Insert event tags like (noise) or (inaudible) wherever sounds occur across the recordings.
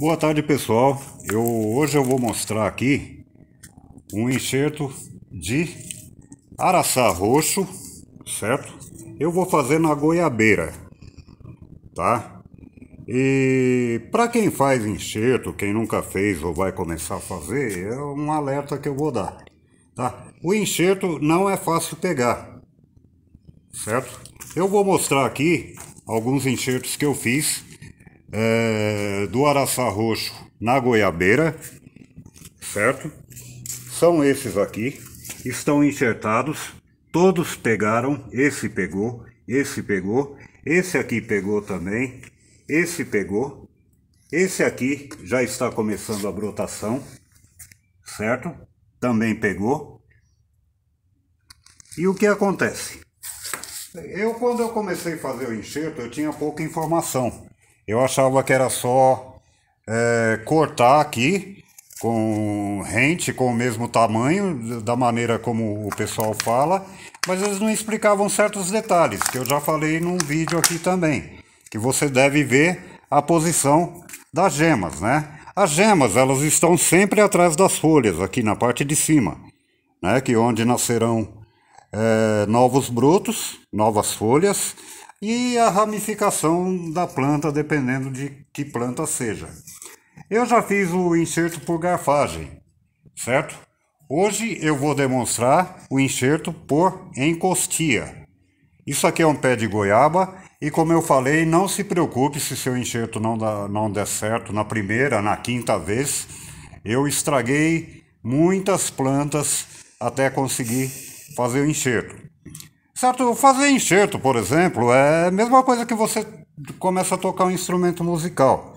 Boa tarde pessoal, eu, hoje eu vou mostrar aqui um enxerto de araçá roxo, certo? Eu vou fazer na goiabeira, tá? E para quem faz enxerto, quem nunca fez ou vai começar a fazer, é um alerta que eu vou dar, tá? O enxerto não é fácil pegar, certo? Eu vou mostrar aqui alguns enxertos que eu fiz é, do araçá roxo na goiabeira, certo? São esses aqui, estão enxertados, todos pegaram, esse pegou, esse pegou, esse aqui pegou também, esse pegou, esse aqui já está começando a brotação, certo? Também pegou. E o que acontece? Eu, quando eu comecei a fazer o enxerto, eu tinha pouca informação. Eu achava que era só é, cortar aqui com rente com o mesmo tamanho, da maneira como o pessoal fala, mas eles não explicavam certos detalhes, que eu já falei num vídeo aqui também, que você deve ver a posição das gemas, né? As gemas, elas estão sempre atrás das folhas, aqui na parte de cima, né? Que é onde nascerão é, novos brotos, novas folhas, e a ramificação da planta, dependendo de que planta seja. Eu já fiz o enxerto por garfagem, certo? Hoje eu vou demonstrar o enxerto por encostia. Isso aqui é um pé de goiaba e como eu falei, não se preocupe se seu enxerto não, dá, não der certo na primeira, na quinta vez. Eu estraguei muitas plantas até conseguir fazer o enxerto. Certo, fazer enxerto, por exemplo, é a mesma coisa que você começa a tocar um instrumento musical.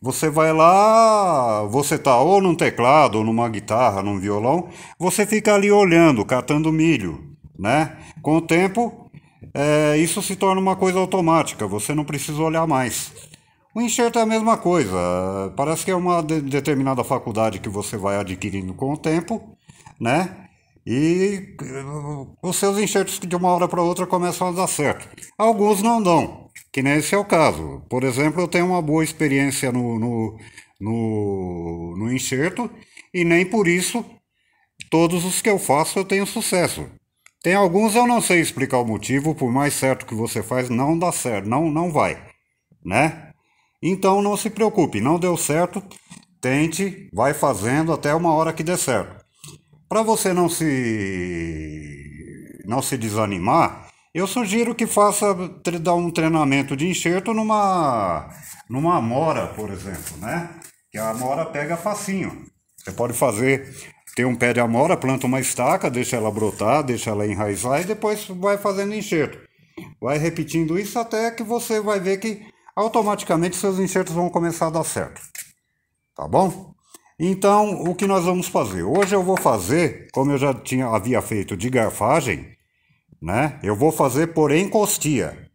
Você vai lá, você tá ou num teclado, ou numa guitarra, num violão, você fica ali olhando, catando milho, né? Com o tempo, é, isso se torna uma coisa automática, você não precisa olhar mais. O enxerto é a mesma coisa, parece que é uma de determinada faculdade que você vai adquirindo com o tempo, né? e os seus enxertos de uma hora para outra começam a dar certo. Alguns não dão, que nem esse é o caso. Por exemplo, eu tenho uma boa experiência no, no, no, no enxerto e nem por isso todos os que eu faço eu tenho sucesso. Tem alguns eu não sei explicar o motivo, por mais certo que você faz, não dá certo, não, não vai, né? Então não se preocupe, não deu certo, tente, vai fazendo até uma hora que dê certo. Para você não se não se desanimar, eu sugiro que faça dar um treinamento de enxerto numa numa amora, por exemplo, né? Que a amora pega facinho. Você pode fazer ter um pé de amora, planta uma estaca, deixa ela brotar, deixa ela enraizar e depois vai fazendo enxerto. Vai repetindo isso até que você vai ver que automaticamente seus enxertos vão começar a dar certo. Tá bom? Então, o que nós vamos fazer? Hoje eu vou fazer, como eu já tinha, havia feito de garfagem, né? Eu vou fazer por encostia.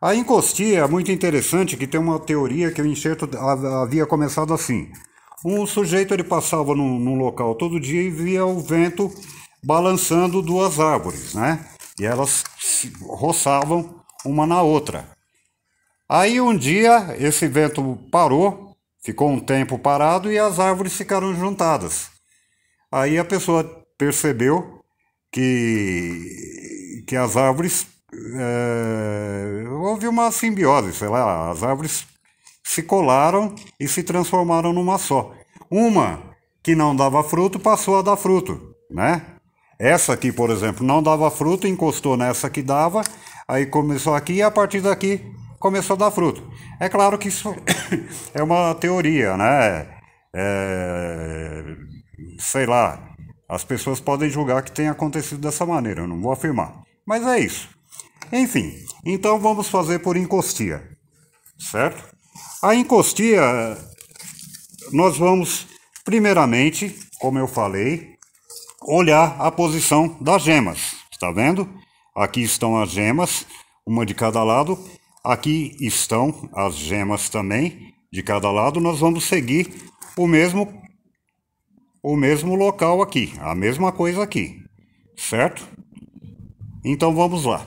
A encostia é muito interessante, que tem uma teoria que o enxerto havia começado assim. Um sujeito ele passava num, num local todo dia e via o vento balançando duas árvores, né? E elas roçavam uma na outra. Aí um dia esse vento parou Ficou um tempo parado e as árvores ficaram juntadas. Aí a pessoa percebeu que, que as árvores. É, houve uma simbiose, sei lá, as árvores se colaram e se transformaram numa só. Uma que não dava fruto passou a dar fruto, né? Essa aqui, por exemplo, não dava fruto, encostou nessa que dava, aí começou aqui e a partir daqui começou a dar fruto. É claro que isso (coughs) é uma teoria, né? É, sei lá, as pessoas podem julgar que tenha acontecido dessa maneira, eu não vou afirmar. Mas é isso. Enfim, então vamos fazer por encostia, certo? A encostia, nós vamos, primeiramente, como eu falei, olhar a posição das gemas, está vendo? Aqui estão as gemas, uma de cada lado, Aqui estão as gemas também, de cada lado nós vamos seguir o mesmo o mesmo local aqui, a mesma coisa aqui, certo? Então vamos lá.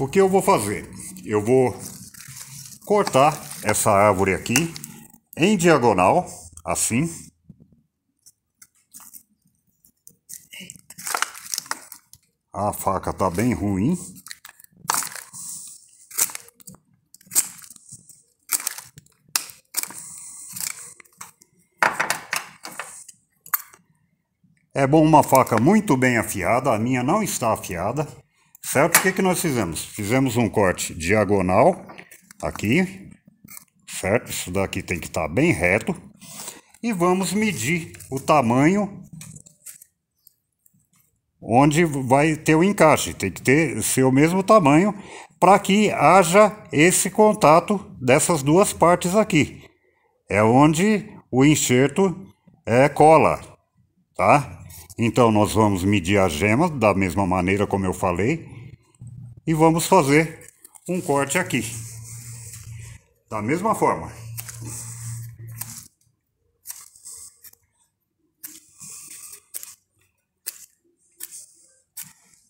O que eu vou fazer? Eu vou cortar essa árvore aqui em diagonal, assim. A faca está bem ruim. É bom uma faca muito bem afiada, a minha não está afiada, certo? O que, que nós fizemos? Fizemos um corte diagonal aqui, certo? Isso daqui tem que estar tá bem reto. E vamos medir o tamanho onde vai ter o encaixe. Tem que ter ser o mesmo tamanho para que haja esse contato dessas duas partes aqui. É onde o enxerto é cola, tá? Então nós vamos medir as gemas da mesma maneira como eu falei e vamos fazer um corte aqui. Da mesma forma.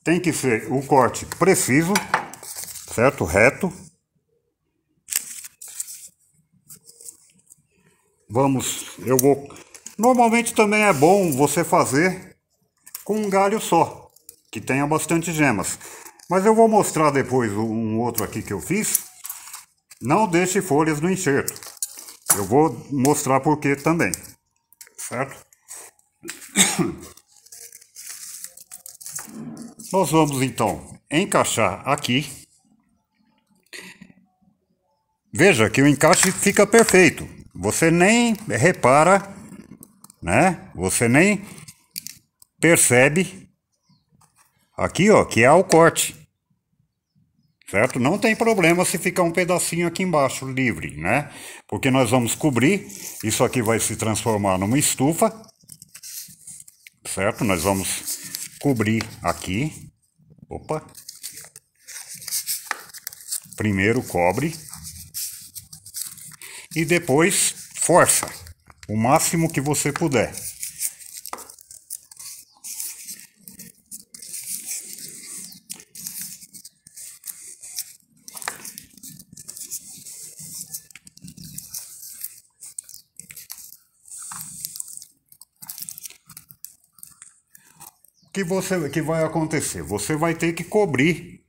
Tem que ser o corte preciso, certo? Reto. Vamos, eu vou... Normalmente também é bom você fazer com um galho só, que tenha bastante gemas. Mas eu vou mostrar depois um outro aqui que eu fiz. Não deixe folhas no enxerto. Eu vou mostrar por também, certo? (coughs) Nós vamos então encaixar aqui. Veja que o encaixe fica perfeito. Você nem repara, né? Você nem percebe aqui, ó, que é o corte. Certo? Não tem problema se ficar um pedacinho aqui embaixo livre, né? Porque nós vamos cobrir, isso aqui vai se transformar numa estufa. Certo? Nós vamos cobrir aqui. Opa. Primeiro cobre e depois força o máximo que você puder. que, você, que vai acontecer? Você vai ter que cobrir.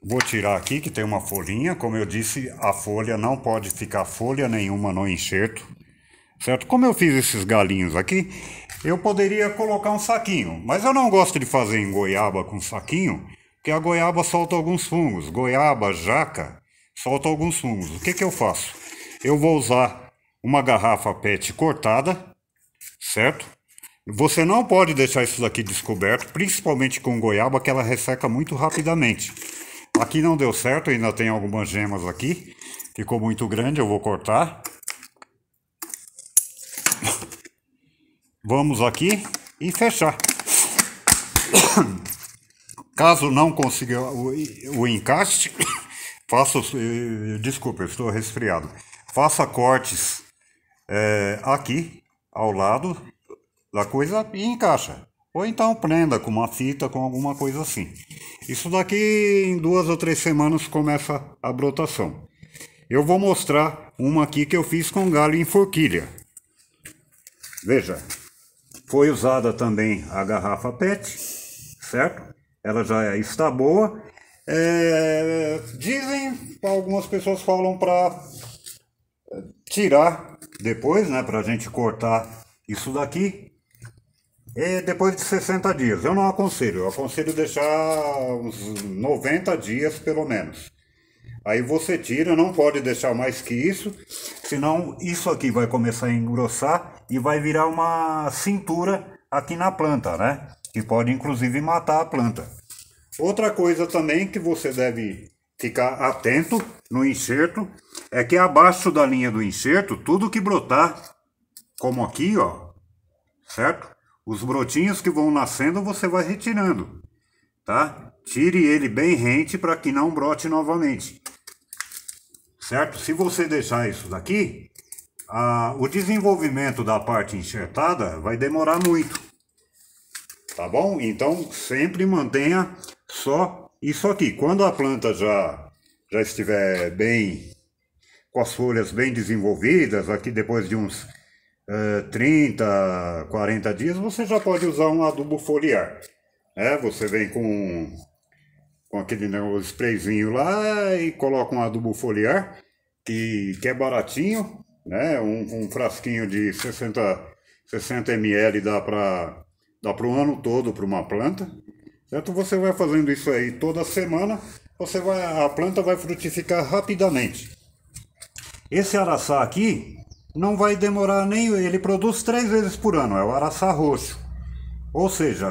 Vou tirar aqui que tem uma folhinha, como eu disse, a folha não pode ficar folha nenhuma no enxerto, certo? Como eu fiz esses galinhos aqui, eu poderia colocar um saquinho, mas eu não gosto de fazer em goiaba com saquinho, porque a goiaba solta alguns fungos, goiaba, jaca, solta alguns fungos. O que, que eu faço? Eu vou usar uma garrafa PET cortada, certo? Você não pode deixar isso daqui descoberto, principalmente com goiaba, que ela resseca muito rapidamente. Aqui não deu certo, ainda tem algumas gemas aqui. Ficou muito grande, eu vou cortar. Vamos aqui e fechar. Caso não consiga o, o encaixe, (coughs) faça... Eh, eh, desculpa, eu estou resfriado. Faça cortes é, aqui, ao lado, da coisa e encaixa. Ou então prenda com uma fita, com alguma coisa assim. Isso daqui em duas ou três semanas começa a brotação. Eu vou mostrar uma aqui que eu fiz com galho em forquilha. Veja, foi usada também a garrafa PET, certo? Ela já está boa. É, dizem, algumas pessoas falam para é, tirar depois, né, para a gente cortar isso daqui, e depois de 60 dias. Eu não aconselho, eu aconselho deixar uns 90 dias pelo menos. Aí você tira, não pode deixar mais que isso, senão isso aqui vai começar a engrossar e vai virar uma cintura aqui na planta, né? Que pode inclusive matar a planta. Outra coisa também que você deve ficar atento no enxerto é que abaixo da linha do enxerto, tudo que brotar, como aqui, ó, certo? Os brotinhos que vão nascendo você vai retirando, tá? Tire ele bem rente para que não brote novamente. Certo? Se você deixar isso daqui, a, o desenvolvimento da parte enxertada vai demorar muito. Tá bom? Então sempre mantenha só isso aqui. Quando a planta já, já estiver bem, com as folhas bem desenvolvidas, aqui depois de uns é, 30, 40 dias, você já pode usar um adubo foliar. é, Você vem com, com aquele sprayzinho lá e coloca um adubo foliar, que, que é baratinho, né? um, um frasquinho de 60, 60 ml dá para dá para o ano todo para uma planta. Certo? Você vai fazendo isso aí toda semana, você vai, a planta vai frutificar rapidamente. Esse araçá aqui, não vai demorar nem. Ele produz três vezes por ano, é o araçá roxo. Ou seja,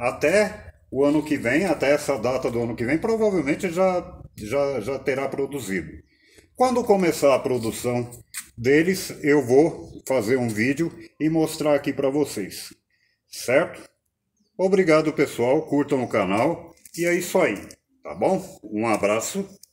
até o ano que vem, até essa data do ano que vem, provavelmente já, já, já terá produzido. Quando começar a produção deles, eu vou fazer um vídeo e mostrar aqui para vocês, certo? Obrigado pessoal, curtam o canal e é isso aí, tá bom? Um abraço